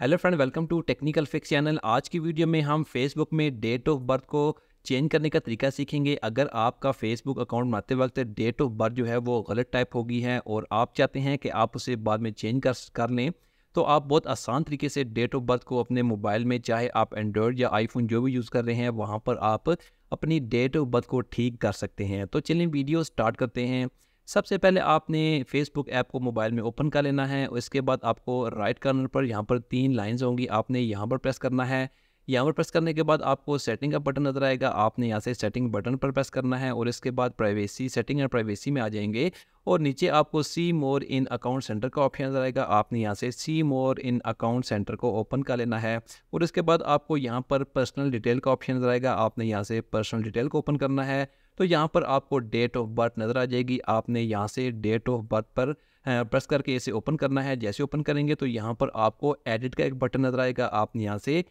hello friend welcome to technical fix channel आज की video में हम फेसबुक में डेट ऑफ बर्थ को चेंज करने का तरीका सीखेंगे अगर आपका फेसबुक अकाउंट बनाते वक्त डेट ऑफ बर्थ जो है वो गलत टाइप होगी है और आप चाहते हैं कि आप उसे बाद में चेंज कर कर लें तो आप बहुत आसान तरीके से डेट ऑफ बर्थ को अपने मोबाइल में चाहे आप एंड्रॉयड या आईफोन जो भी यूज़ कर रहे हैं वहाँ पर आप अपनी डेट ऑफ बर्थ को ठीक कर सकते हैं तो चलिए वीडियो स्टार्ट करते हैं सबसे पहले आपने फेसबुक ऐप को मोबाइल में ओपन कर लेना है उसके इसके बाद आपको राइट कॉर्नर पर यहाँ पर तीन लाइन्स होंगी आपने यहाँ पर प्रेस करना है यहाँ पर प्रेस करने के बाद आपको सेटिंग का बटन नजर आएगा आपने यहाँ से सेटिंग बटन पर प्रेस करना है और इसके बाद प्राइवेसी सेटिंग एंड प्राइवेसी में आ जाएंगे और नीचे आपको see more in account centre का ऑप्शन नजर आएगा आपने यहाँ से see more in account centre को ओपन कर लेना है और इसके बाद आपको यहाँ पर पर्सनल डिटेल का ऑप्शन नजर आएगा आपने यहाँ से पर्सनल डिटेल को ओपन करना है तो यहाँ पर आपको डेट ऑफ बर्थ नज़र आ जाएगी आपने यहाँ से डेट ऑफ बर्थ पर प्रेस करके इसे ओपन करना है जैसे ओपन करेंगे तो यहाँ पर आपको एडिट का एक बटन नज़र आएगा आपने यहाँ से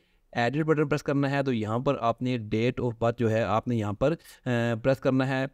एडिट बटन प्रेस करना है तो यहाँ पर आपने डेट ऑफ बर्थ जो है आपने यहाँ पर प्रेस करना है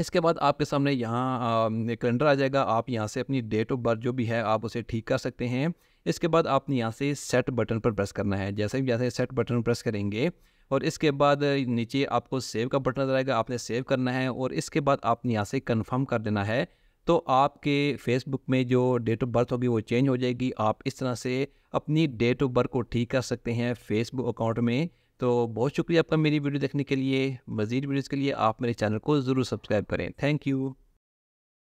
इसके बाद आपके सामने यहाँ कैलेंडर आ जाएगा आप यहाँ से अपनी डेट ऑफ बर्थ जो भी है आप उसे ठीक कर सकते हैं इसके बाद आपने यहाँ से सेट बटन पर प्रेस करना है जैसे भी जैसे सेट बटन प्रेस करेंगे और इसके बाद नीचे आपको सेव का बटन नजर आएगा आपने सेव करना है और इसके बाद आपने यहाँ से कन्फर्म कर देना है तो आपके फेसबुक में जो डेट ऑफ बर्थ होगी वो चेंज हो जाएगी आप इस तरह से अपनी डेट ऑफ बर्थ को ठीक कर सकते हैं फेसबुक अकाउंट में तो बहुत शुक्रिया आपका मेरी वीडियो देखने के लिए मज़ीद वीडियोज़ के लिए आप मेरे चैनल को ज़रूर सब्सक्राइब करें थैंक यू